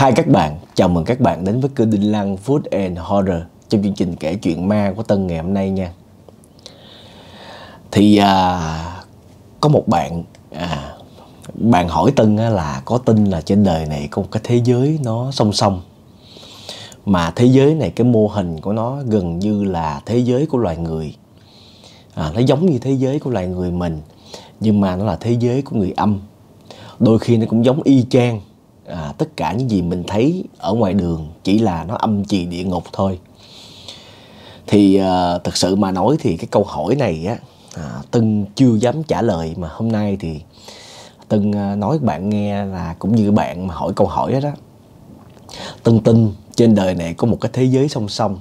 Hai các bạn, chào mừng các bạn đến với kênh Đinh Lăng Food and Horror trong chương trình kể chuyện ma của Tân ngày hôm nay nha. Thì à, có một bạn à, bạn hỏi Tân á, là có tin là trên đời này có một cái thế giới nó song song mà thế giới này cái mô hình của nó gần như là thế giới của loài người à, nó giống như thế giới của loài người mình nhưng mà nó là thế giới của người âm đôi khi nó cũng giống y chang à, tất cả những gì mình thấy ở ngoài đường chỉ là nó âm trì địa ngục thôi thì à, thật sự mà nói thì cái câu hỏi này á à, tân chưa dám trả lời mà hôm nay thì tân à, nói bạn nghe là cũng như bạn mà hỏi câu hỏi đó, đó tân tin trên đời này có một cái thế giới song song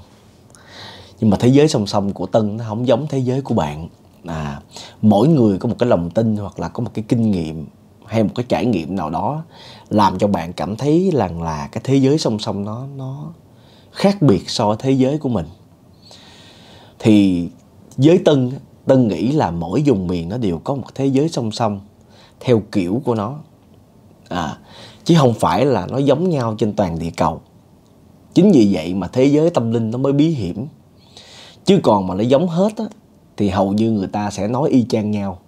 nhưng mà thế giới song song của tân nó không giống thế giới của bạn à mỗi người có một cái lòng tin hoặc là có một cái kinh nghiệm hay một cái trải nghiệm nào đó làm cho bạn cảm thấy rằng là cái thế giới song song nó nó khác biệt so với thế giới của mình thì giới tân tân nghĩ là mỗi vùng miền nó đều có một thế giới song song theo kiểu của nó à chứ không phải là nó giống nhau trên toàn địa cầu chính vì vậy mà thế giới tâm linh nó mới bí hiểm chứ còn mà nó giống hết á thì hầu như người ta sẽ nói y chang nhau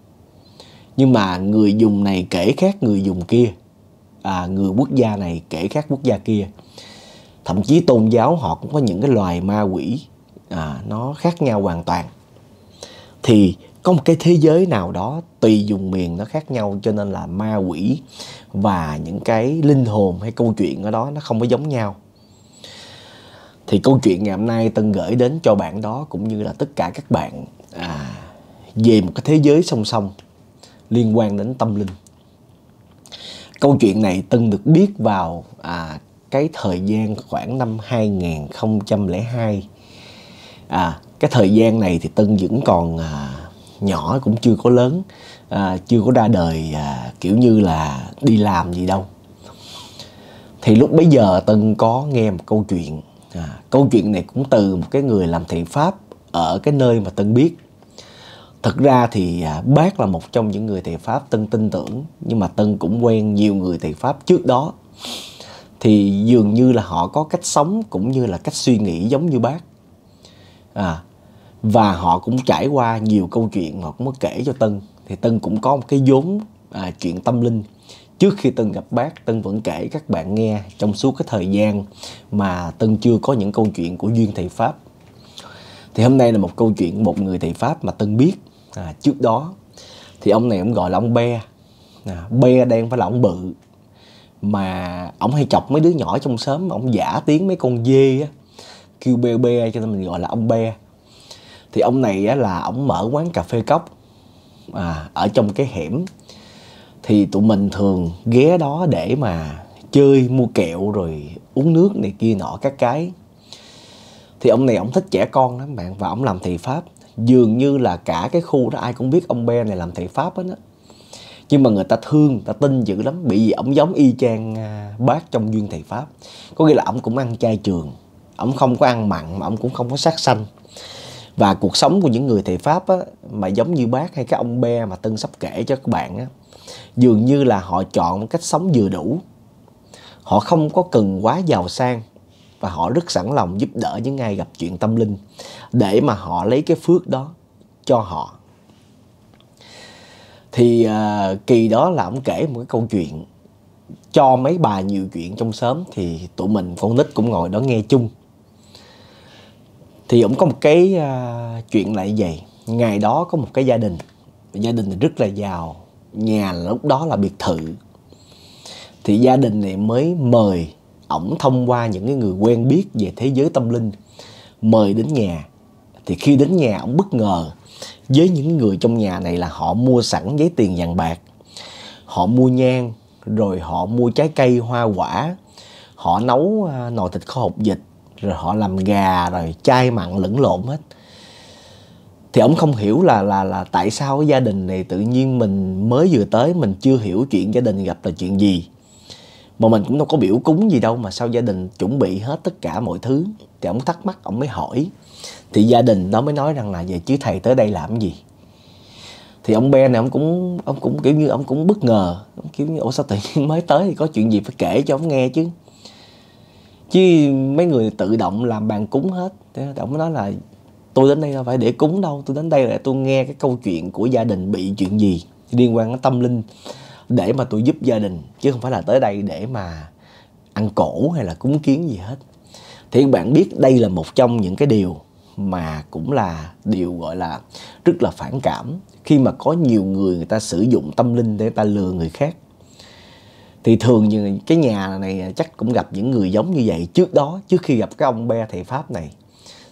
nhưng mà người dùng này kể khác người dùng kia à, người quốc gia này kể khác quốc gia kia thậm chí tôn giáo họ cũng có những cái loài ma quỷ à, nó khác nhau hoàn toàn thì có một cái thế giới nào đó tùy vùng miền nó khác nhau cho nên là ma quỷ và những cái linh hồn hay câu chuyện ở đó nó không có giống nhau thì câu chuyện ngày hôm nay tân gửi đến cho bạn đó cũng như là tất cả các bạn à, về một cái thế giới song song liên quan đến tâm linh câu chuyện này từng được biết vào à, cái thời gian khoảng năm 2002 à, cái thời gian này thì Tân vẫn còn à, nhỏ cũng chưa có lớn à, chưa có ra đời à, kiểu như là đi làm gì đâu thì lúc bấy giờ Tân có nghe một câu chuyện à, câu chuyện này cũng từ một cái người làm thiện pháp ở cái nơi mà Tân biết Thực ra thì à, bác là một trong những người thầy Pháp Tân tin tưởng Nhưng mà Tân cũng quen nhiều người thầy Pháp trước đó Thì dường như là họ có cách sống cũng như là cách suy nghĩ giống như bác à, Và họ cũng trải qua nhiều câu chuyện họ cũng có kể cho Tân Thì Tân cũng có một cái vốn à, chuyện tâm linh Trước khi Tân gặp bác, Tân vẫn kể các bạn nghe trong suốt cái thời gian mà Tân chưa có những câu chuyện của Duyên Thầy Pháp. Thì hôm nay là một câu chuyện một người thầy Pháp mà Tân biết à, trước đó thì ông này ông gọi là ông be à, be đen phải là ông bự mà ông hay chọc mấy đứa nhỏ trong xóm ông giả tiếng mấy con dê á kêu be be cho nên mình gọi là ông be thì ông này á, là ông mở quán cà phê cốc à, ở trong cái hẻm thì tụi mình thường ghé đó để mà chơi mua kẹo rồi uống nước này kia nọ các cái thì ông này ông thích trẻ con lắm bạn và ông làm thầy pháp dường như là cả cái khu đó ai cũng biết ông be này làm thầy pháp hết á nhưng mà người ta thương người ta tin dữ lắm bị gì ổng giống y chang à, bác trong duyên thầy pháp có nghĩa là ổng cũng ăn chay trường ổng không có ăn mặn mà ổng cũng không có sát sanh và cuộc sống của những người thầy pháp á, mà giống như bác hay các ông be mà tân sắp kể cho các bạn á, dường như là họ chọn một cách sống vừa đủ họ không có cần quá giàu sang và họ rất sẵn lòng giúp đỡ những ai gặp chuyện tâm linh để mà họ lấy cái phước đó cho họ thì à, kỳ đó là ông kể một cái câu chuyện cho mấy bà nhiều chuyện trong xóm thì tụi mình con nít cũng ngồi đó nghe chung thì ổng có một cái à, chuyện lại vậy ngày đó có một cái gia đình gia đình rất là giàu nhà là lúc đó là biệt thự thì gia đình này mới mời ổng thông qua những cái người quen biết về thế giới tâm linh mời đến nhà thì khi đến nhà ổng bất ngờ với những người trong nhà này là họ mua sẵn giấy tiền vàng bạc họ mua nhang rồi họ mua trái cây hoa quả họ nấu à, nồi thịt kho hộp vịt rồi họ làm gà rồi chai mặn lẫn lộn hết thì ông không hiểu là là là tại sao cái gia đình này tự nhiên mình mới vừa tới mình chưa hiểu chuyện gia đình gặp là chuyện gì mà mình cũng đâu có biểu cúng gì đâu mà sao gia đình chuẩn bị hết tất cả mọi thứ thì ông thắc mắc ông mới hỏi thì gia đình nó mới nói rằng là vậy chứ thầy tới đây làm gì thì ông Ben này ông cũng ông cũng kiểu như ông cũng bất ngờ ông kiểu như ủa sao tự nhiên mới tới thì có chuyện gì phải kể cho ông nghe chứ chứ mấy người tự động làm bàn cúng hết thế ông nói là tôi đến đây là phải để cúng đâu tôi đến đây là tôi nghe cái câu chuyện của gia đình bị chuyện gì liên quan đến tâm linh để mà tôi giúp gia đình chứ không phải là tới đây để mà ăn cổ hay là cúng kiến gì hết thì các bạn biết đây là một trong những cái điều mà cũng là điều gọi là rất là phản cảm khi mà có nhiều người người ta sử dụng tâm linh để người ta lừa người khác thì thường như cái nhà này chắc cũng gặp những người giống như vậy trước đó trước khi gặp cái ông be thầy pháp này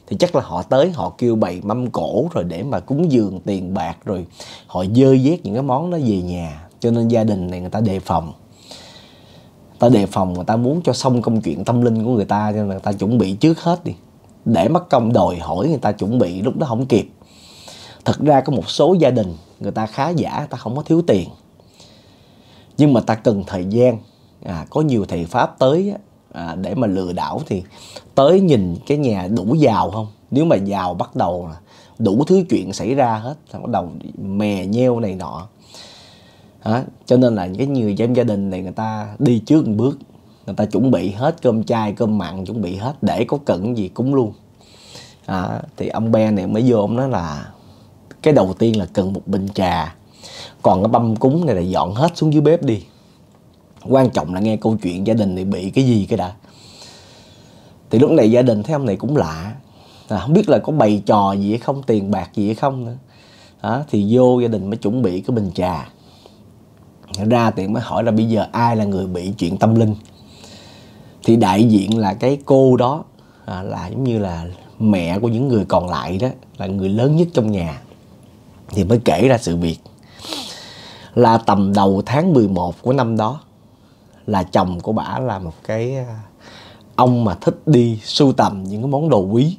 thì chắc là họ tới họ kêu bày mâm cổ rồi để mà cúng dường tiền bạc rồi họ dơ dét những cái món đó về nhà cho nên gia đình này người ta đề phòng ta đề phòng người ta muốn cho xong công chuyện tâm linh của người ta cho nên người ta chuẩn bị trước hết đi để mất công đòi hỏi người ta chuẩn bị lúc đó không kịp thật ra có một số gia đình người ta khá giả ta không có thiếu tiền nhưng mà ta cần thời gian à, có nhiều thầy pháp tới à, để mà lừa đảo thì tới nhìn cái nhà đủ giàu không nếu mà giàu bắt đầu là đủ thứ chuyện xảy ra hết bắt đầu mè nheo này nọ đó. cho nên là những cái người trong gia đình này người ta đi trước một bước người ta chuẩn bị hết cơm chay cơm mặn chuẩn bị hết để có cần gì cúng luôn à, thì ông be này mới vô ông nói là cái đầu tiên là cần một bình trà còn cái băm cúng này là dọn hết xuống dưới bếp đi quan trọng là nghe câu chuyện gia đình này bị cái gì cái đã thì lúc này gia đình thấy ông này cũng lạ à, không biết là có bày trò gì hay không tiền bạc gì hay không nữa à, thì vô gia đình mới chuẩn bị cái bình trà ra tiện mới hỏi là bây giờ ai là người bị chuyện tâm linh thì đại diện là cái cô đó à, là giống như là mẹ của những người còn lại đó là người lớn nhất trong nhà thì mới kể ra sự việc là tầm đầu tháng 11 của năm đó là chồng của bà là một cái à, ông mà thích đi sưu tầm những cái món đồ quý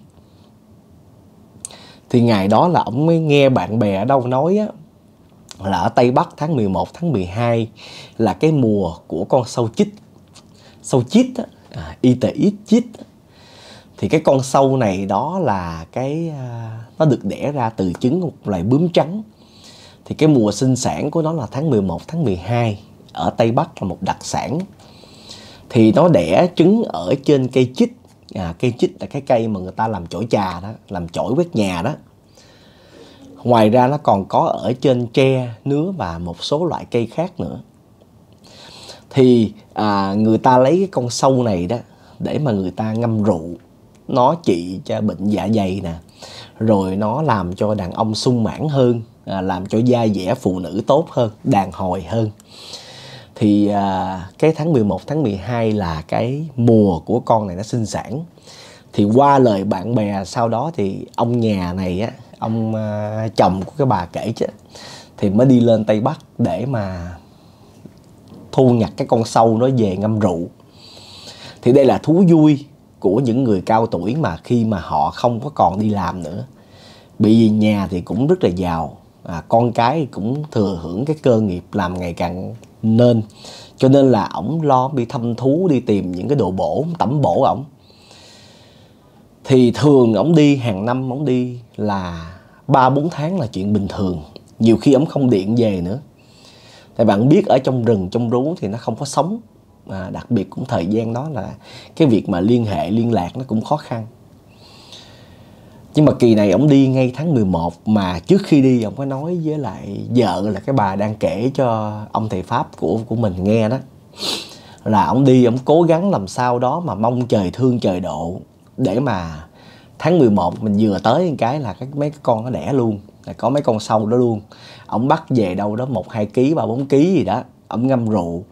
thì ngày đó là ông mới nghe bạn bè ở đâu nói á, là ở Tây Bắc tháng 11, tháng 12 là cái mùa của con sâu chích. Sâu chít à, y tệ ít chít thì cái con sâu này đó là cái à, nó được đẻ ra từ trứng một loài bướm trắng. Thì cái mùa sinh sản của nó là tháng 11, tháng 12 ở Tây Bắc là một đặc sản. Thì nó đẻ trứng ở trên cây chích. À, cây chích là cái cây mà người ta làm chổi trà đó, làm chổi quét nhà đó Ngoài ra nó còn có ở trên tre, nứa và một số loại cây khác nữa. Thì à, người ta lấy cái con sâu này đó để mà người ta ngâm rượu. Nó trị cho bệnh dạ dày nè. Rồi nó làm cho đàn ông sung mãn hơn, à, làm cho da dẻ phụ nữ tốt hơn, đàn hồi hơn. Thì à, cái tháng 11, tháng 12 là cái mùa của con này nó sinh sản thì qua lời bạn bè sau đó thì ông nhà này á ông uh, chồng của cái bà kể chứ thì mới đi lên tây bắc để mà thu nhặt cái con sâu nó về ngâm rượu thì đây là thú vui của những người cao tuổi mà khi mà họ không có còn đi làm nữa bị nhà thì cũng rất là giàu à, con cái cũng thừa hưởng cái cơ nghiệp làm ngày càng nên cho nên là ổng lo đi thăm thú đi tìm những cái đồ bổ tẩm bổ ổng thì thường ổng đi hàng năm ổng đi là ba bốn tháng là chuyện bình thường nhiều khi ổng không điện về nữa tại bạn biết ở trong rừng trong rú thì nó không có sống à, đặc biệt cũng thời gian đó là cái việc mà liên hệ liên lạc nó cũng khó khăn nhưng mà kỳ này ổng đi ngay tháng 11 mà trước khi đi ổng có nói với lại vợ là cái bà đang kể cho ông thầy pháp của của mình nghe đó là ổng đi ổng cố gắng làm sao đó mà mong trời thương trời độ để mà tháng 11 mình vừa tới cái là các mấy con nó đẻ luôn là có mấy con sâu đó luôn ông bắt về đâu đó một hai ký ba bốn ký gì đó ông ngâm rượu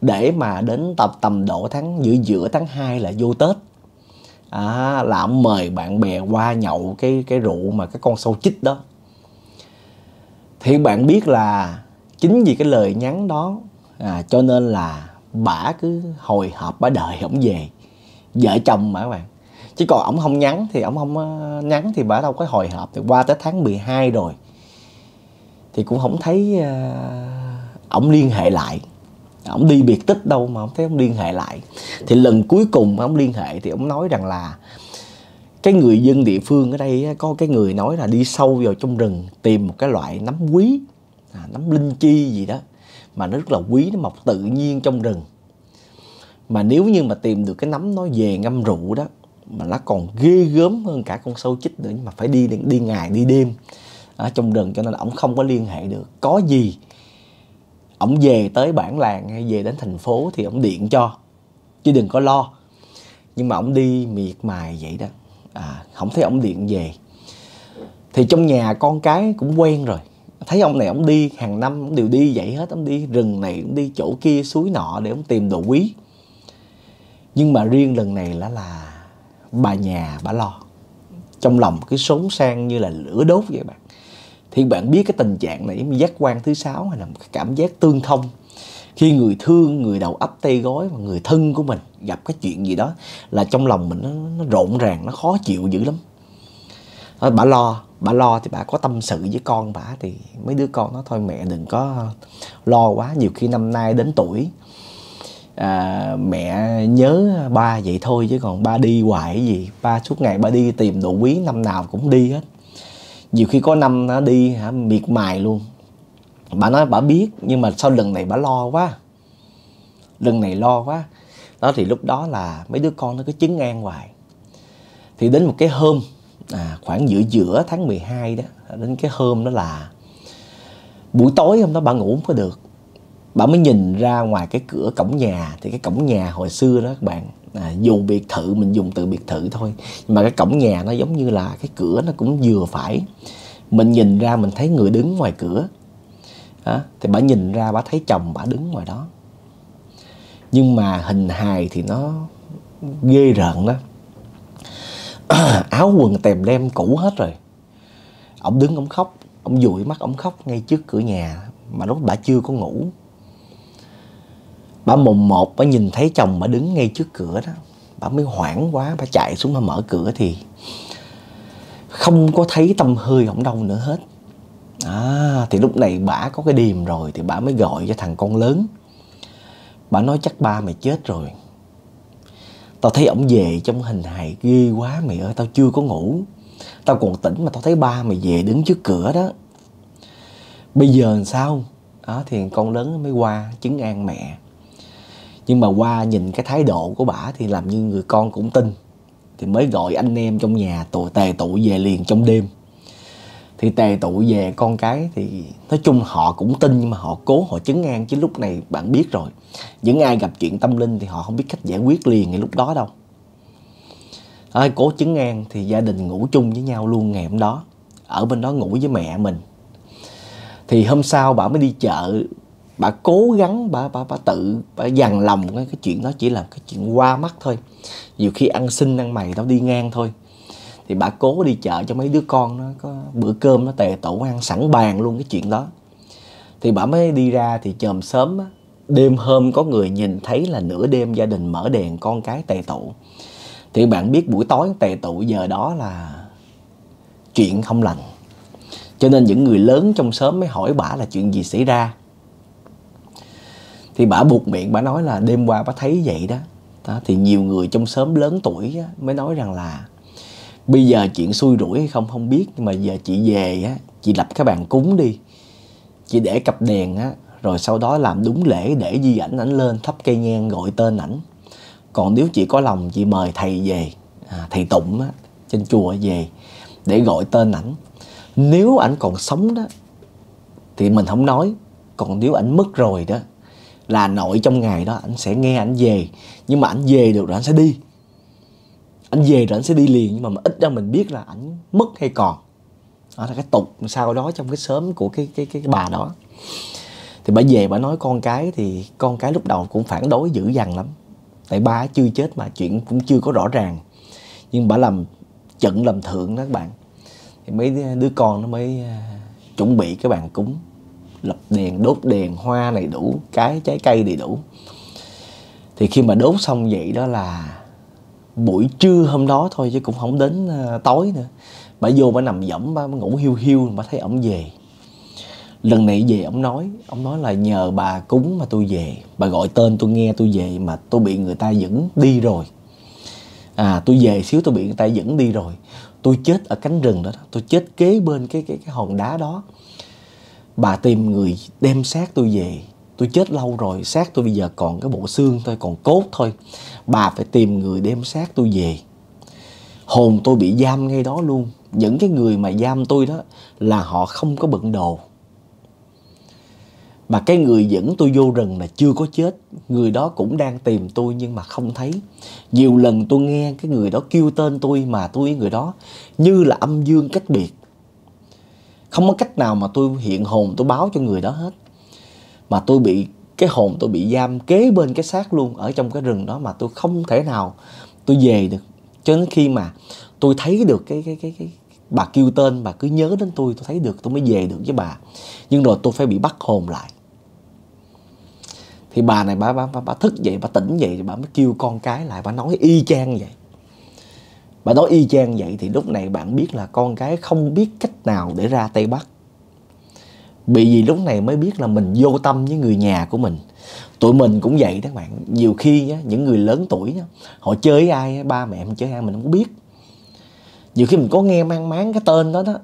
để mà đến tầm tầm độ tháng giữa giữa tháng 2 là vô tết à, là ổng mời bạn bè qua nhậu cái cái rượu mà cái con sâu chích đó thì bạn biết là chính vì cái lời nhắn đó à, cho nên là bả cứ hồi hộp bả đợi ổng về vợ chồng mà các bạn chứ còn ổng không nhắn thì ổng không ờ, nhắn thì bà đâu có hồi hộp thì qua tới tháng 12 rồi thì cũng không thấy ờ, ổng uh, liên hệ lại ổng đi biệt tích đâu mà không thấy ổng liên hệ lại thì lần cuối cùng mà ổng liên hệ thì ổng nói rằng là cái người dân địa phương ở đây có cái người nói là đi sâu vào trong rừng tìm một cái loại nấm quý à, nấm linh chi gì đó mà nó rất là quý nó mọc tự nhiên trong rừng mà nếu như mà tìm được cái nấm nó về ngâm rượu đó mà nó còn ghê gớm hơn cả con sâu chích nữa nhưng mà phải đi đi ngày đi đêm ở trong rừng cho nên là ổng không có liên hệ được có gì ổng về tới bản làng hay về đến thành phố thì ổng điện cho chứ đừng có lo nhưng mà ổng đi miệt mài vậy đó à, không thấy ổng điện về thì trong nhà con cái cũng quen rồi thấy ông này ông đi hàng năm ông đều đi vậy hết ông đi rừng này ông đi chỗ kia suối nọ để ông tìm đồ quý nhưng mà riêng lần này là là bà nhà bà lo trong lòng cứ sốn sang như là lửa đốt vậy bạn thì bạn biết cái tình trạng này giống giác quan thứ sáu hay là một cái cảm giác tương thông khi người thương người đầu ấp tay gói và người thân của mình gặp cái chuyện gì đó là trong lòng mình nó, nó rộn ràng nó khó chịu dữ lắm đó, ờ, bà lo bà lo thì bà có tâm sự với con bà thì mấy đứa con nó thôi mẹ đừng có lo quá nhiều khi năm nay đến tuổi à, mẹ nhớ ba vậy thôi chứ còn ba đi hoài gì ba suốt ngày ba đi tìm đồ quý năm nào cũng đi hết nhiều khi có năm nó đi hả miệt mài luôn bà nói bà biết nhưng mà sau lần này bà lo quá lần này lo quá đó thì lúc đó là mấy đứa con nó cứ chứng an hoài thì đến một cái hôm à, khoảng giữa giữa tháng 12 đó đến cái hôm đó là buổi tối hôm đó bà ngủ không có được bà mới nhìn ra ngoài cái cửa cổng nhà thì cái cổng nhà hồi xưa đó các bạn à, dù biệt thự mình dùng từ biệt thự thôi nhưng mà cái cổng nhà nó giống như là cái cửa nó cũng vừa phải mình nhìn ra mình thấy người đứng ngoài cửa à, thì bà nhìn ra bà thấy chồng bà đứng ngoài đó nhưng mà hình hài thì nó ghê rợn đó áo quần tèm lem cũ hết rồi ông đứng ông khóc ông dụi mắt ông khóc ngay trước cửa nhà mà lúc bà chưa có ngủ bà mùng một bà nhìn thấy chồng bà đứng ngay trước cửa đó bà mới hoảng quá bà chạy xuống bà mở cửa thì không có thấy tâm hơi ổng đâu nữa hết à thì lúc này bà có cái điềm rồi thì bà mới gọi cho thằng con lớn bà nói chắc ba mày chết rồi tao thấy ổng về trong hình hài ghê quá mày ơi tao chưa có ngủ tao còn tỉnh mà tao thấy ba mày về đứng trước cửa đó bây giờ làm sao đó à, thì con lớn mới qua chứng an mẹ nhưng mà qua nhìn cái thái độ của bà thì làm như người con cũng tin thì mới gọi anh em trong nhà tụ tề tụ về liền trong đêm thì tề tụ về con cái thì nói chung họ cũng tin nhưng mà họ cố họ chứng an chứ lúc này bạn biết rồi những ai gặp chuyện tâm linh thì họ không biết cách giải quyết liền ngay lúc đó đâu ai cố chứng an thì gia đình ngủ chung với nhau luôn ngày hôm đó ở bên đó ngủ với mẹ mình thì hôm sau bà mới đi chợ bà cố gắng bà bà bà tự bà dằn lòng cái, cái chuyện đó chỉ là cái chuyện qua mắt thôi nhiều khi ăn xin ăn mày tao đi ngang thôi thì bà cố đi chợ cho mấy đứa con nó có bữa cơm nó tề tổ ăn sẵn bàn luôn cái chuyện đó thì bà mới đi ra thì chòm sớm á, đêm hôm có người nhìn thấy là nửa đêm gia đình mở đèn con cái tề tụ thì bạn biết buổi tối tề tụ giờ đó là chuyện không lành cho nên những người lớn trong sớm mới hỏi bà là chuyện gì xảy ra thì bà buộc miệng bà nói là đêm qua bà thấy vậy đó. đó thì nhiều người trong xóm lớn tuổi á, mới nói rằng là bây giờ chuyện xui rủi hay không không biết nhưng mà giờ chị về á chị lập cái bàn cúng đi chị để cặp đèn á rồi sau đó làm đúng lễ để di ảnh ảnh lên thắp cây ngang gọi tên ảnh còn nếu chị có lòng chị mời thầy về à, thầy tụng á trên chùa về để gọi tên ảnh nếu ảnh còn sống đó thì mình không nói còn nếu ảnh mất rồi đó là nội trong ngày đó anh sẽ nghe anh về nhưng mà anh về được rồi anh sẽ đi anh về rồi anh sẽ đi liền nhưng mà, ít ra mình biết là anh mất hay còn đó là cái tục sau đó trong cái sớm của cái cái cái, cái bà đó thì bà về bà nói con cái thì con cái lúc đầu cũng phản đối dữ dằn lắm tại ba chưa chết mà chuyện cũng chưa có rõ ràng nhưng bà làm trận làm thượng đó các bạn thì mấy đứa con nó mới à, chuẩn bị cái bàn cúng lập đèn đốt đèn hoa này đủ cái trái cây đầy đủ thì khi mà đốt xong vậy đó là buổi trưa hôm đó thôi chứ cũng không đến ờ, tối nữa bà vô bà nằm dẫm bà ngủ hiu hiu bà thấy ổng về lần này về ổng nói ổng nói là nhờ bà cúng mà tôi về bà gọi tên tôi nghe tôi về mà tôi bị người ta dẫn đi rồi à tôi về xíu tôi bị người ta dẫn đi rồi tôi chết ở cánh rừng đó tôi chết kế bên cái cái cái hòn đá đó bà tìm người đem xác tôi về tôi chết lâu rồi xác tôi bây giờ còn cái bộ xương thôi còn cốt thôi bà phải tìm người đem xác tôi về hồn tôi bị giam ngay đó luôn những cái người mà giam tôi đó là họ không có bận đồ mà cái người dẫn tôi vô rừng là chưa có chết người đó cũng đang tìm tôi nhưng mà không thấy nhiều lần tôi nghe cái người đó kêu tên tôi mà tôi với người đó như là âm dương cách biệt không có cách nào mà tôi hiện hồn tôi báo cho người đó hết mà tôi bị cái hồn tôi bị giam kế bên cái xác luôn ở trong cái rừng đó mà tôi không thể nào tôi về được cho đến khi mà tôi thấy được cái cái cái cái bà kêu tên bà cứ nhớ đến tôi tôi thấy được tôi mới về được với bà nhưng rồi tôi phải bị bắt hồn lại thì bà này bà bà bà, bà thức dậy bà tỉnh dậy bà mới kêu con cái lại bà nói y chang vậy bạn nói y chang vậy thì lúc này bạn biết là con cái không biết cách nào để ra tây bắc bị gì lúc này mới biết là mình vô tâm với người nhà của mình tụi mình cũng vậy các bạn nhiều khi nhá, những người lớn tuổi nhá, họ chơi với ai ba mẹ mình chơi ai mình không biết nhiều khi mình có nghe mang máng cái tên đó đó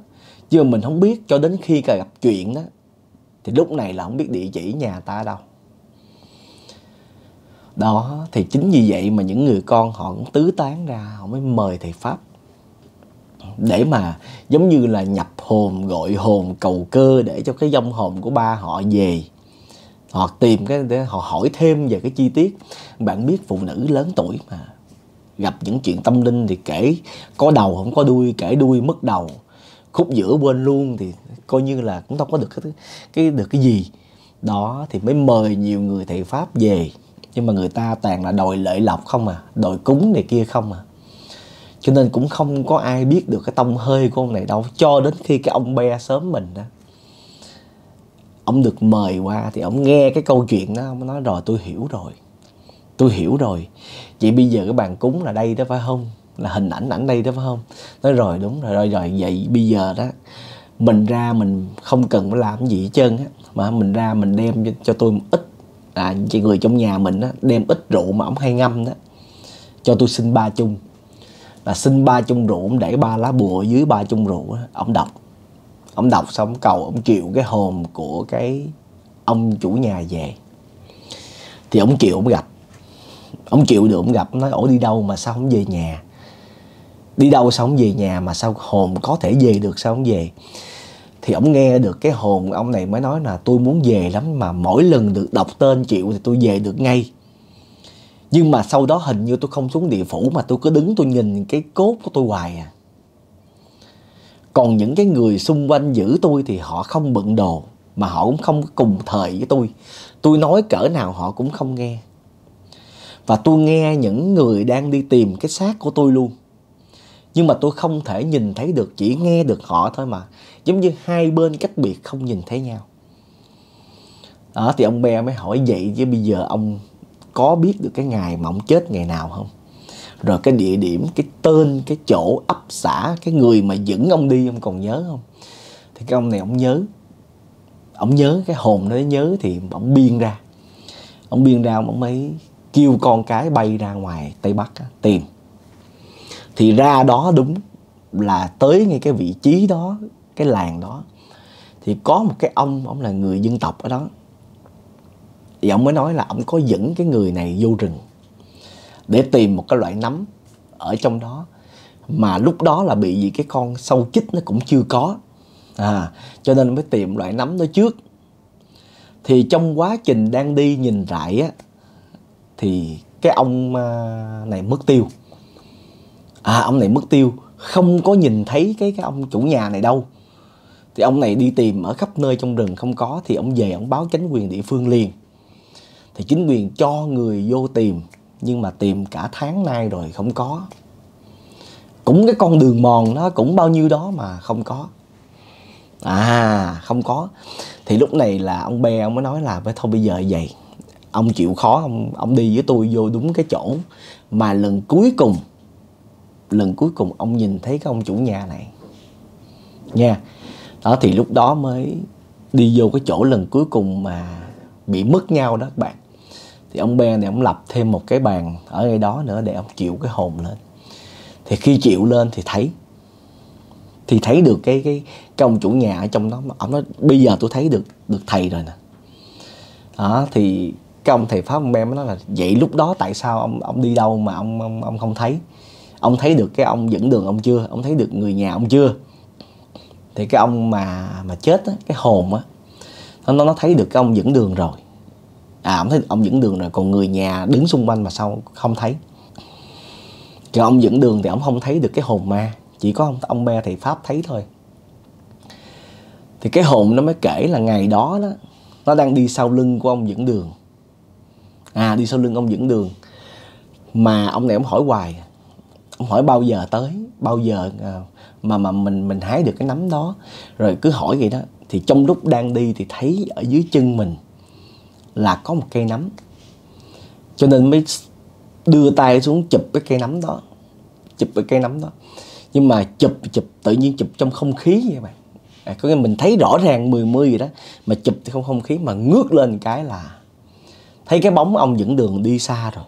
chứ mình không biết cho đến khi gặp chuyện đó thì lúc này là không biết địa chỉ nhà ta đâu đó thì chính vì vậy mà những người con họ cũng tứ tán ra họ mới mời thầy pháp để mà giống như là nhập hồn gọi hồn cầu cơ để cho cái dông hồn của ba họ về họ tìm cái để họ hỏi thêm về cái chi tiết bạn biết phụ nữ lớn tuổi mà gặp những chuyện tâm linh thì kể có đầu không có đuôi kể đuôi mất đầu khúc giữa quên luôn thì coi như là cũng không có được cái, cái được cái gì đó thì mới mời nhiều người thầy pháp về nhưng mà người ta toàn là đòi lợi lộc không à đòi cúng này kia không à cho nên cũng không có ai biết được cái tông hơi của ông này đâu cho đến khi cái ông be sớm mình đó ông được mời qua thì ông nghe cái câu chuyện đó ông nói rồi tôi hiểu rồi tôi hiểu rồi vậy bây giờ cái bàn cúng là đây đó phải không là hình ảnh ảnh đây đó phải không nói rồi đúng rồi rồi rồi vậy bây giờ đó mình ra mình không cần phải làm gì hết trơn á mà mình ra mình đem cho tôi một ít là chị người trong nhà mình á, đem ít rượu mà ông hay ngâm đó cho tôi xin ba chung là xin ba chung rượu ổng để ba lá bùa dưới ba chung rượu đó. ông đọc ông đọc xong cầu ông chịu cái hồn của cái ông chủ nhà về thì ông chịu ông gặp ông chịu được ông gặp nói ổ đi đâu mà sao không về nhà đi đâu sao không về nhà mà sao hồn có thể về được sao không về thì ông nghe được cái hồn ông này mới nói là tôi muốn về lắm mà mỗi lần được đọc tên chịu thì tôi về được ngay nhưng mà sau đó hình như tôi không xuống địa phủ mà tôi cứ đứng tôi nhìn cái cốt của tôi hoài à còn những cái người xung quanh giữ tôi thì họ không bận đồ mà họ cũng không cùng thời với tôi tôi nói cỡ nào họ cũng không nghe và tôi nghe những người đang đi tìm cái xác của tôi luôn nhưng mà tôi không thể nhìn thấy được chỉ nghe được họ thôi mà giống như hai bên cách biệt không nhìn thấy nhau ở ờ, à, thì ông be mới hỏi vậy chứ bây giờ ông có biết được cái ngày mà ông chết ngày nào không rồi cái địa điểm cái tên cái chỗ ấp xã cái người mà dẫn ông đi ông còn nhớ không thì cái ông này ông nhớ ông nhớ cái hồn nó nhớ thì ông biên ra ông biên ra ông mới kêu con cái bay ra ngoài tây bắc tìm thì ra đó đúng là tới ngay cái vị trí đó cái làng đó thì có một cái ông ông là người dân tộc ở đó thì ông mới nói là ông có dẫn cái người này vô rừng để tìm một cái loại nấm ở trong đó mà lúc đó là bị gì cái con sâu chích nó cũng chưa có à cho nên mới tìm loại nấm đó trước thì trong quá trình đang đi nhìn rải á thì cái ông à, này mất tiêu à ông này mất tiêu không có nhìn thấy cái cái ông chủ nhà này đâu thì ông này đi tìm ở khắp nơi trong rừng không có thì ông về ông báo chính quyền địa phương liền thì chính quyền cho người vô tìm nhưng mà tìm cả tháng nay rồi không có cũng cái con đường mòn nó cũng bao nhiêu đó mà không có à không có thì lúc này là ông bè ông mới nói là với thôi bây giờ vậy ông chịu khó ông ông đi với tôi vô đúng cái chỗ mà lần cuối cùng lần cuối cùng ông nhìn thấy cái ông chủ nhà này nha đó thì lúc đó mới đi vô cái chỗ lần cuối cùng mà bị mất nhau đó các bạn thì ông Ben này ông lập thêm một cái bàn ở ngay đó nữa để ông chịu cái hồn lên thì khi chịu lên thì thấy thì thấy được cái cái cái ông chủ nhà ở trong đó mà ông nói bây giờ tôi thấy được được thầy rồi nè đó thì cái ông thầy pháp ông Ben mới nói là vậy lúc đó tại sao ông ông đi đâu mà ông ông, ông không thấy ông thấy được cái ông dẫn đường ông chưa ông thấy được người nhà ông chưa thì cái ông mà mà chết á, cái hồn á nó nó thấy được cái ông dẫn đường rồi à ông thấy ông dẫn đường rồi còn người nhà đứng xung quanh mà sao không thấy còn ông dẫn đường thì ông không thấy được cái hồn ma chỉ có ông ông ba thì pháp thấy thôi thì cái hồn nó mới kể là ngày đó đó nó đang đi sau lưng của ông dẫn đường à đi sau lưng ông dẫn đường mà ông này ông hỏi hoài hỏi bao giờ tới bao giờ ờ, mà mà mình mình hái được cái nấm đó rồi cứ hỏi vậy đó thì trong lúc đang đi thì thấy ở dưới chân mình là có một cây nấm cho nên mới đưa tay xuống chụp cái cây nấm đó chụp cái cây nấm đó nhưng mà chụp chụp tự nhiên chụp trong không khí vậy bạn à, có nghĩa mình thấy rõ ràng mười mươi gì đó mà chụp thì không không khí mà ngước lên cái là thấy cái bóng ông dẫn đường đi xa rồi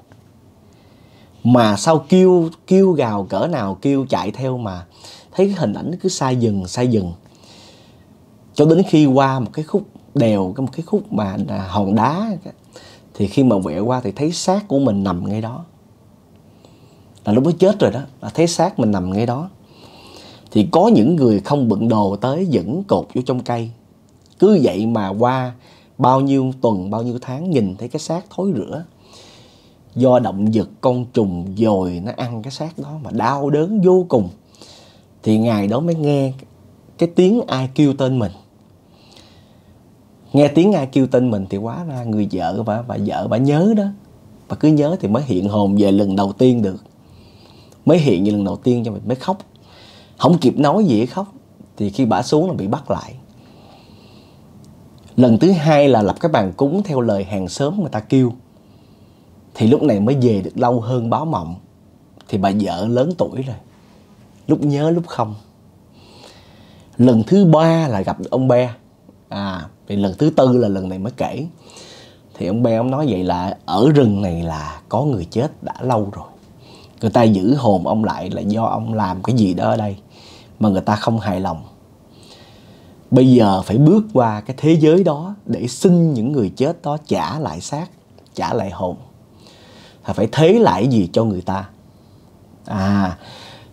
mà sao kêu kêu gào cỡ nào kêu chạy theo mà thấy cái hình ảnh cứ sai dừng sai dừng cho đến khi qua một cái khúc đèo một cái khúc mà à, hòn đá thì khi mà quẹo qua thì thấy xác của mình nằm ngay đó là lúc đó chết rồi đó là thấy xác mình nằm ngay đó thì có những người không bận đồ tới dẫn cột vô trong cây cứ vậy mà qua bao nhiêu tuần bao nhiêu tháng nhìn thấy cái xác thối rửa do động vật con trùng dồi nó ăn cái xác đó mà đau đớn vô cùng thì ngày đó mới nghe cái tiếng ai kêu tên mình nghe tiếng ai kêu tên mình thì quá ra người vợ bà bà vợ bà nhớ đó bà cứ nhớ thì mới hiện hồn về lần đầu tiên được mới hiện về lần đầu tiên cho mình mới khóc không kịp nói gì khóc thì khi bà xuống là bị bắt lại lần thứ hai là lập cái bàn cúng theo lời hàng xóm người ta kêu thì lúc này mới về được lâu hơn báo mộng thì bà vợ lớn tuổi rồi lúc nhớ lúc không lần thứ ba là gặp được ông be à thì lần thứ tư là lần này mới kể thì ông be ông nói vậy là ở rừng này là có người chết đã lâu rồi người ta giữ hồn ông lại là do ông làm cái gì đó ở đây mà người ta không hài lòng bây giờ phải bước qua cái thế giới đó để xin những người chết đó trả lại xác trả lại hồn là phải thế lại gì cho người ta à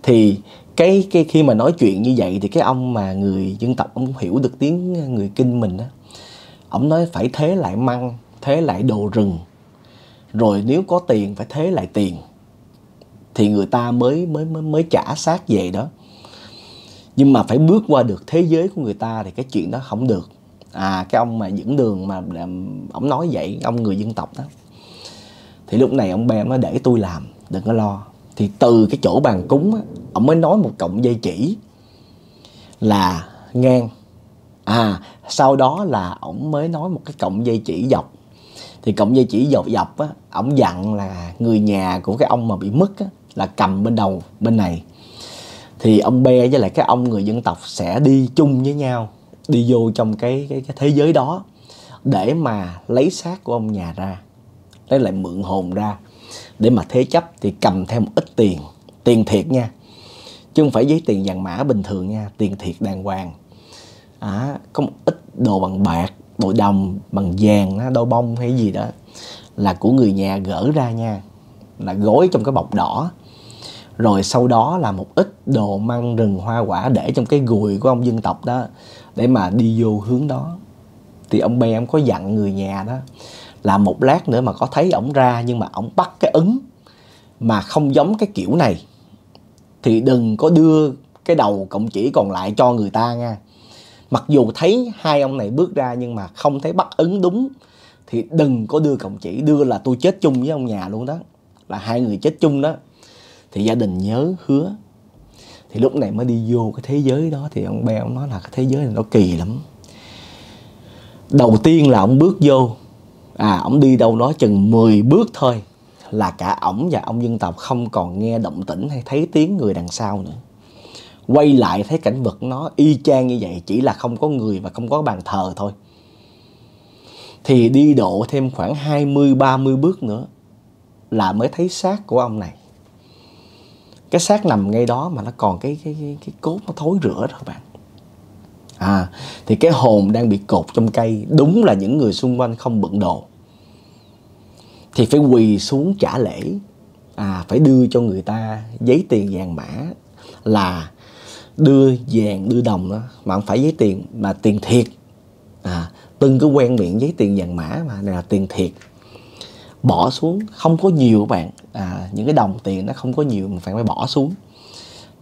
thì cái cái khi mà nói chuyện như vậy thì cái ông mà người dân tộc ông hiểu được tiếng người kinh mình á ông nói phải thế lại măng thế lại đồ rừng rồi nếu có tiền phải thế lại tiền thì người ta mới mới mới, mới trả xác về đó nhưng mà phải bước qua được thế giới của người ta thì cái chuyện đó không được à cái ông mà dẫn đường mà ông nói vậy ông người dân tộc đó thì lúc này ông ba mới để tôi làm đừng có lo thì từ cái chỗ bàn cúng á ông mới nói một cọng dây chỉ là ngang à sau đó là ông mới nói một cái cọng dây chỉ dọc thì cọng dây chỉ dọc dọc á ông dặn là người nhà của cái ông mà bị mất á là cầm bên đầu bên này thì ông be với lại cái ông người dân tộc sẽ đi chung với nhau đi vô trong cái cái, cái thế giới đó để mà lấy xác của ông nhà ra lấy lại mượn hồn ra để mà thế chấp thì cầm theo một ít tiền tiền thiệt nha chứ không phải giấy tiền vàng mã bình thường nha tiền thiệt đàng hoàng à, có một ít đồ bằng bạc đồ đồng bằng vàng đôi bông hay gì đó là của người nhà gỡ ra nha là gói trong cái bọc đỏ rồi sau đó là một ít đồ măng rừng hoa quả để trong cái gùi của ông dân tộc đó để mà đi vô hướng đó thì ông bè em có dặn người nhà đó là một lát nữa mà có thấy ổng ra nhưng mà ổng bắt cái ứng mà không giống cái kiểu này thì đừng có đưa cái đầu cộng chỉ còn lại cho người ta nha mặc dù thấy hai ông này bước ra nhưng mà không thấy bắt ứng đúng thì đừng có đưa cộng chỉ đưa là tôi chết chung với ông nhà luôn đó là hai người chết chung đó thì gia đình nhớ hứa thì lúc này mới đi vô cái thế giới đó thì ông bè ông nói là cái thế giới này nó kỳ lắm đầu tiên là ông bước vô à ổng đi đâu đó chừng 10 bước thôi là cả ổng và ông dân tộc không còn nghe động tĩnh hay thấy tiếng người đằng sau nữa quay lại thấy cảnh vật nó y chang như vậy chỉ là không có người và không có bàn thờ thôi thì đi độ thêm khoảng 20-30 bước nữa là mới thấy xác của ông này cái xác nằm ngay đó mà nó còn cái cái cái, cái cốt nó thối rửa rồi bạn à thì cái hồn đang bị cột trong cây đúng là những người xung quanh không bận đồ thì phải quỳ xuống trả lễ à phải đưa cho người ta giấy tiền vàng mã là đưa vàng đưa đồng đó mà không phải giấy tiền mà tiền thiệt à từng cứ quen miệng giấy tiền vàng mã mà này là tiền thiệt bỏ xuống không có nhiều các bạn à, những cái đồng tiền nó không có nhiều mà phải phải bỏ xuống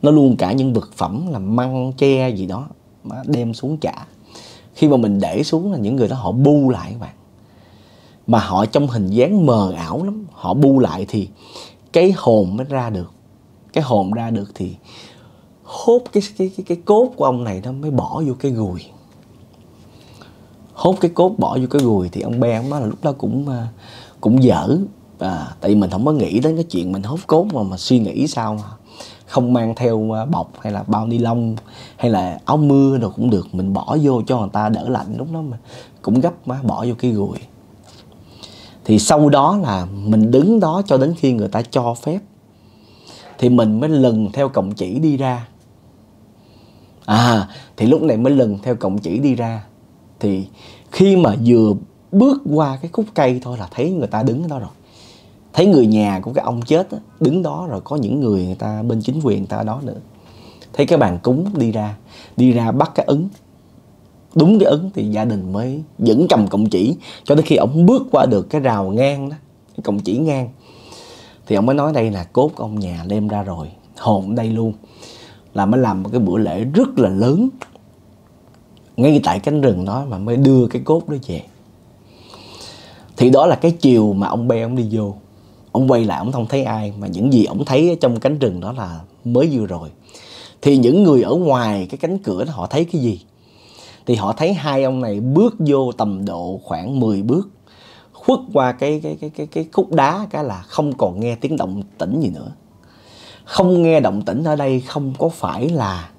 nó luôn cả những vật phẩm là măng tre gì đó đem xuống trả khi mà mình để xuống là những người đó họ bu lại các bạn mà họ trong hình dáng mờ ảo lắm họ bu lại thì cái hồn mới ra được cái hồn ra được thì hốt cái cái cái, cái cốt của ông này nó mới bỏ vô cái gùi hốt cái cốt bỏ vô cái gùi thì ông be ông nói là lúc đó cũng à, cũng dở à, tại vì mình không có nghĩ đến cái chuyện mình hốt cốt mà mà suy nghĩ sao mà không mang theo à, bọc hay là bao ni lông hay là áo mưa đâu cũng được mình bỏ vô cho người ta đỡ lạnh lúc đó mà cũng gấp mà bỏ vô cái gùi thì sau đó là mình đứng đó cho đến khi người ta cho phép thì mình mới lần theo cộng chỉ đi ra à thì lúc này mới lần theo cộng chỉ đi ra thì khi mà vừa bước qua cái khúc cây thôi là thấy người ta đứng đó rồi thấy người nhà của cái ông chết đó, đứng đó rồi có những người người ta bên chính quyền người ta đó nữa thấy cái bàn cúng đi ra đi ra bắt cái ứng đúng cái ứng thì gia đình mới vẫn cầm cọng chỉ cho tới khi ông bước qua được cái rào ngang đó cái cọng chỉ ngang thì ông mới nói đây là cốt của ông nhà đem ra rồi hồn đây luôn là mới làm một cái bữa lễ rất là lớn ngay tại cánh rừng đó mà mới đưa cái cốt đó về thì đó là cái chiều mà ông be ông đi vô ông quay lại ông không thấy ai mà những gì ông thấy trong cánh rừng đó là mới vừa rồi thì những người ở ngoài cái cánh cửa đó họ thấy cái gì thì họ thấy hai ông này bước vô tầm độ khoảng 10 bước khuất qua cái cái cái cái cái khúc đá cái là không còn nghe tiếng động tĩnh gì nữa không nghe động tĩnh ở đây không có phải là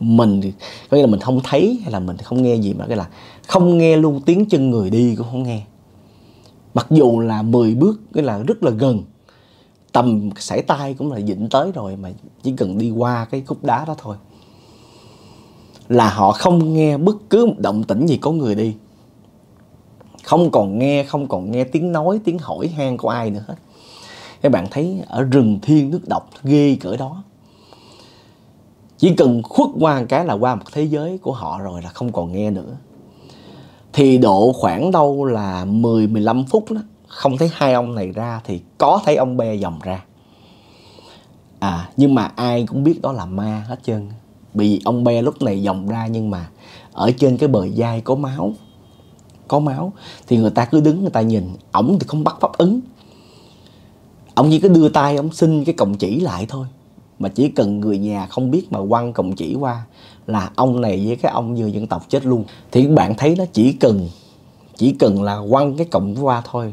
mình có nghĩa là mình không thấy hay là mình không nghe gì mà cái là không nghe luôn tiếng chân người đi cũng không nghe mặc dù là 10 bước cái là rất là gần tầm sải tay cũng là dịnh tới rồi mà chỉ cần đi qua cái khúc đá đó thôi là họ không nghe bất cứ một động tĩnh gì có người đi không còn nghe không còn nghe tiếng nói tiếng hỏi han của ai nữa hết các bạn thấy ở rừng thiên nước độc ghê cỡ đó chỉ cần khuất qua một cái là qua một thế giới của họ rồi là không còn nghe nữa thì độ khoảng đâu là 10 15 phút đó không thấy hai ông này ra thì có thấy ông be dòng ra à nhưng mà ai cũng biết đó là ma hết trơn bởi vì ông be lúc này dòng ra nhưng mà ở trên cái bờ dai có máu có máu thì người ta cứ đứng người ta nhìn ổng thì không bắt pháp ứng ổng chỉ cứ đưa tay ổng xin cái còng chỉ lại thôi mà chỉ cần người nhà không biết mà quăng còng chỉ qua là ông này với cái ông vừa dân tộc chết luôn thì các bạn thấy nó chỉ cần chỉ cần là quăng cái cọng qua thôi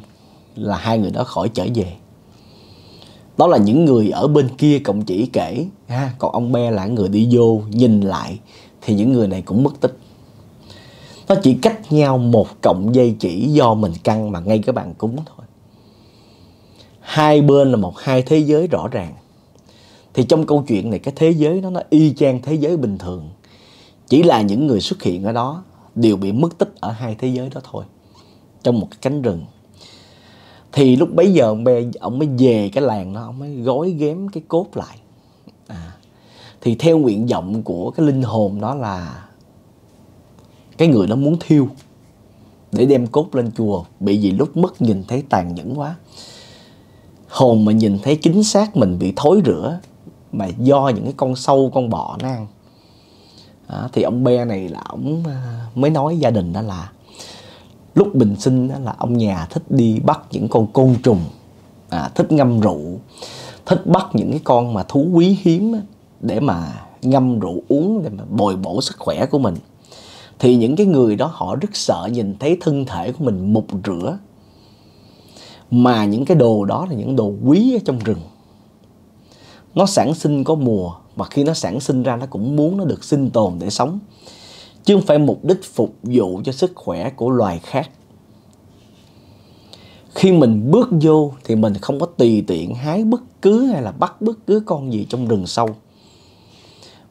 là hai người đó khỏi trở về đó là những người ở bên kia cộng chỉ kể ha còn ông be là người đi vô nhìn lại thì những người này cũng mất tích nó chỉ cách nhau một cọng dây chỉ do mình căng mà ngay cái bàn cúng thôi hai bên là một hai thế giới rõ ràng thì trong câu chuyện này cái thế giới nó nó y chang thế giới bình thường chỉ là những người xuất hiện ở đó đều bị mất tích ở hai thế giới đó thôi trong một cái cánh rừng thì lúc bấy giờ ông bê ông mới về cái làng đó ông mới gói ghém cái cốt lại à, thì theo nguyện vọng của cái linh hồn đó là cái người đó muốn thiêu để đem cốt lên chùa bị vì lúc mất nhìn thấy tàn nhẫn quá hồn mà nhìn thấy chính xác mình bị thối rửa mà do những cái con sâu con bọ nó ăn à, thì ông be này là ông ờ, mới nói gia đình đó là lúc bình sinh đó là ông nhà thích đi bắt những con côn trùng à, thích ngâm rượu thích bắt những cái con mà thú quý hiếm để mà ngâm rượu uống để mà bồi bổ sức khỏe của mình thì những cái người đó họ rất sợ nhìn thấy thân thể của mình mục rửa mà những cái đồ đó là những đồ quý ở trong rừng nó sản sinh có mùa và khi nó sản sinh ra nó cũng muốn nó được sinh tồn để sống chứ không phải mục đích phục vụ cho sức khỏe của loài khác khi mình bước vô thì mình không có tùy tiện hái bất cứ hay là bắt bất cứ con gì trong rừng sâu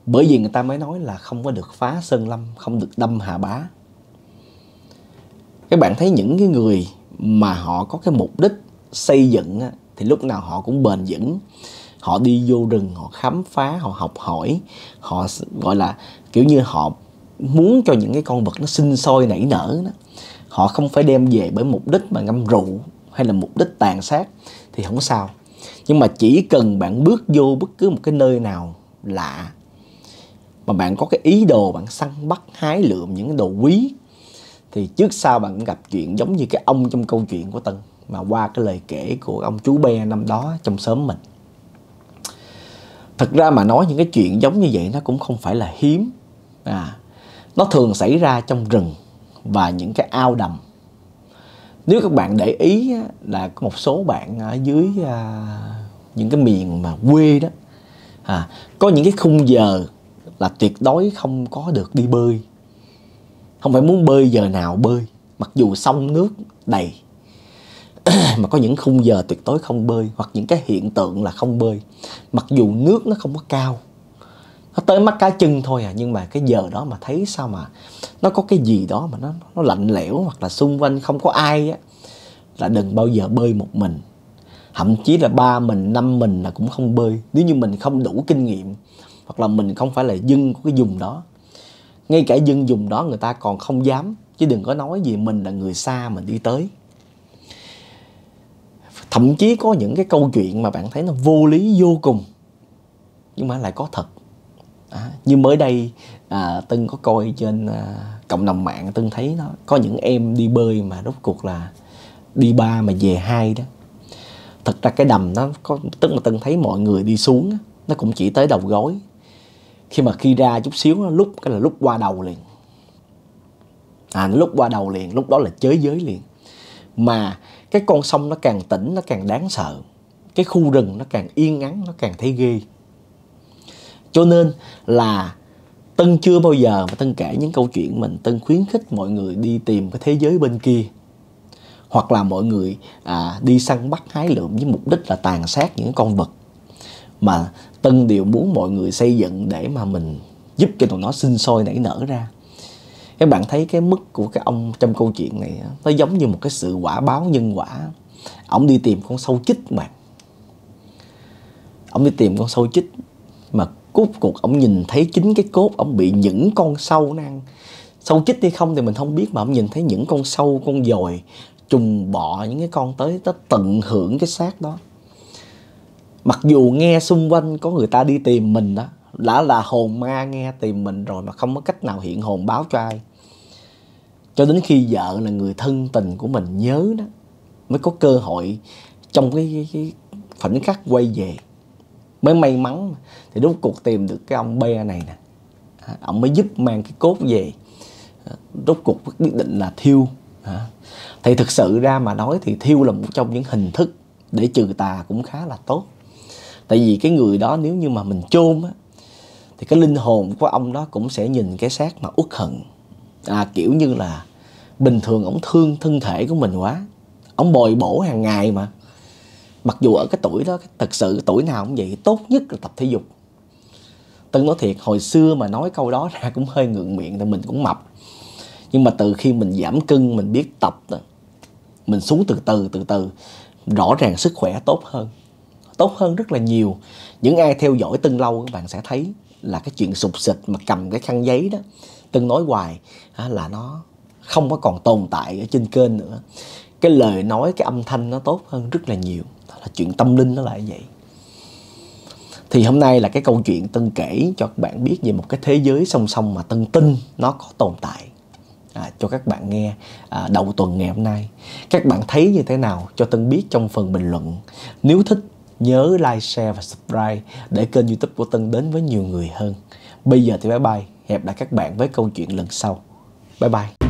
bởi vì người ta mới nói là không có được phá sơn lâm không được đâm hà bá các bạn thấy những cái người mà họ có cái mục đích xây dựng thì lúc nào họ cũng bền vững họ đi vô rừng họ khám phá họ học hỏi họ gọi là kiểu như họ muốn cho những cái con vật nó sinh sôi nảy nở đó. họ không phải đem về bởi mục đích mà ngâm rượu hay là mục đích tàn sát thì không sao nhưng mà chỉ cần bạn bước vô bất cứ một cái nơi nào lạ mà bạn có cái ý đồ bạn săn bắt hái lượm những cái đồ quý thì trước sau bạn cũng gặp chuyện giống như cái ông trong câu chuyện của Tân mà qua cái lời kể của ông chú Be năm đó trong xóm mình thật ra mà nói những cái chuyện giống như vậy nó cũng không phải là hiếm à nó thường xảy ra trong rừng và những cái ao đầm nếu các bạn để ý là có một số bạn ở dưới à, những cái miền mà quê đó à, có những cái khung giờ là tuyệt đối không có được đi bơi không phải muốn bơi giờ nào bơi mặc dù sông nước đầy mà có những khung giờ tuyệt đối không bơi hoặc những cái hiện tượng là không bơi mặc dù nước nó không có cao nó tới mắt cá chân thôi à nhưng mà cái giờ đó mà thấy sao mà nó có cái gì đó mà nó nó lạnh lẽo hoặc là xung quanh không có ai á là đừng bao giờ bơi một mình thậm chí là ba mình năm mình là cũng không bơi nếu như mình không đủ kinh nghiệm hoặc là mình không phải là dân của cái vùng đó ngay cả dân vùng đó người ta còn không dám chứ đừng có nói gì mình là người xa mình đi tới thậm chí có những cái câu chuyện mà bạn thấy nó vô lý vô cùng nhưng mà lại có thật à, như mới đây à, tân có coi trên à, cộng đồng mạng tân thấy nó có những em đi bơi mà rốt cuộc là đi ba mà về hai đó thật ra cái đầm nó có tức là tân thấy mọi người đi xuống nó cũng chỉ tới đầu gối khi mà khi ra chút xíu nó lúc cái là lúc qua đầu liền à nó lúc qua đầu liền lúc đó là chới giới liền mà cái con sông nó càng tĩnh nó càng đáng sợ cái khu rừng nó càng yên ngắn nó càng thấy ghê cho nên là tân chưa bao giờ mà tân kể những câu chuyện mình tân khuyến khích mọi người đi tìm cái thế giới bên kia hoặc là mọi người à, đi săn bắt hái lượm với mục đích là tàn sát những con vật mà tân đều muốn mọi người xây dựng để mà mình giúp cho tụi nó sinh sôi nảy nở ra các bạn thấy cái mức của cái ông trong câu chuyện này nó giống như một cái sự quả báo nhân quả ông đi tìm con sâu chích mà ông đi tìm con sâu chích mà cuối cuộc ông nhìn thấy chính cái cốt ông bị những con sâu nó ăn sâu chích hay không thì mình không biết mà ông nhìn thấy những con sâu con dồi trùng bọ những cái con tới nó tận hưởng cái xác đó mặc dù nghe xung quanh có người ta đi tìm mình đó đã là hồn ma nghe tìm mình rồi mà không có cách nào hiện hồn báo cho ai cho đến khi vợ là người thân tình của mình nhớ đó mới có cơ hội trong cái, cái khoảnh khắc quay về mới may mắn thì đúng cuộc tìm được cái ông be này nè à, ông mới giúp mang cái cốt về à, rốt cuộc quyết định là thiêu à, thì thực sự ra mà nói thì thiêu là một trong những hình thức để trừ tà cũng khá là tốt tại vì cái người đó nếu như mà mình chôn thì cái linh hồn của ông đó cũng sẽ nhìn cái xác mà uất hận à, kiểu như là bình thường ông thương thân thể của mình quá ông bồi bổ hàng ngày mà mặc dù ở cái tuổi đó thật sự tuổi nào cũng vậy tốt nhất là tập thể dục tân nói thiệt hồi xưa mà nói câu đó ra cũng hơi ngượng miệng thì mình cũng mập nhưng mà từ khi mình giảm cân mình biết tập mình xuống từ từ từ từ rõ ràng sức khỏe tốt hơn tốt hơn rất là nhiều những ai theo dõi tân lâu các bạn sẽ thấy là cái chuyện sụp xịt mà cầm cái khăn giấy đó Tân nói hoài là nó không có còn tồn tại ở trên kênh nữa cái lời nói cái âm thanh nó tốt hơn rất là nhiều đó là chuyện tâm linh nó lại vậy thì hôm nay là cái câu chuyện tân kể cho các bạn biết về một cái thế giới song song mà tân tin nó có tồn tại à, cho các bạn nghe à, đầu tuần ngày hôm nay các bạn thấy như thế nào cho tân biết trong phần bình luận nếu thích nhớ like, share và subscribe để kênh youtube của Tân đến với nhiều người hơn. Bây giờ thì bye bye, hẹn gặp lại các bạn với câu chuyện lần sau. Bye bye.